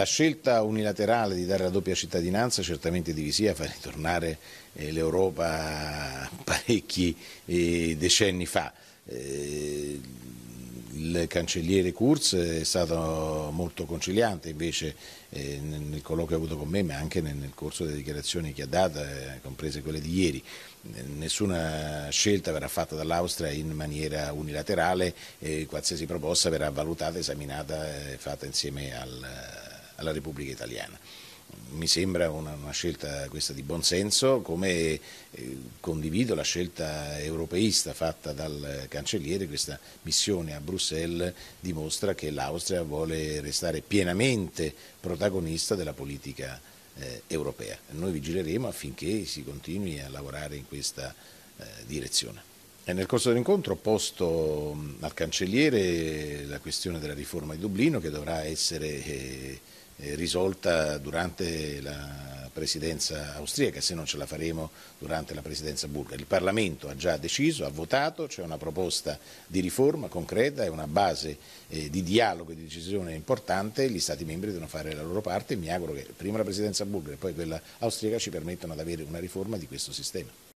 La scelta unilaterale di dare la doppia cittadinanza certamente divisiva fa ritornare eh, l'Europa parecchi eh, decenni fa. Eh, il cancelliere Kurz è stato molto conciliante invece nel colloquio avuto con me ma anche nel corso delle dichiarazioni che ha dato, comprese quelle di ieri. Nessuna scelta verrà fatta dall'Austria in maniera unilaterale, e qualsiasi proposta verrà valutata, esaminata e fatta insieme al alla Repubblica Italiana. Mi sembra una, una scelta questa di buonsenso, come eh, condivido la scelta europeista fatta dal cancelliere, questa missione a Bruxelles dimostra che l'Austria vuole restare pienamente protagonista della politica eh, europea. Noi vigileremo affinché si continui a lavorare in questa eh, direzione nel corso dell'incontro ho posto al cancelliere la questione della riforma di Dublino che dovrà essere eh, eh, risolta durante la presidenza austriaca, se non ce la faremo durante la presidenza bulgara. Il Parlamento ha già deciso, ha votato, c'è una proposta di riforma concreta, è una base eh, di dialogo e di decisione importante, gli Stati membri devono fare la loro parte e mi auguro che prima la presidenza bulgara e poi quella austriaca ci permettano di avere una riforma di questo sistema.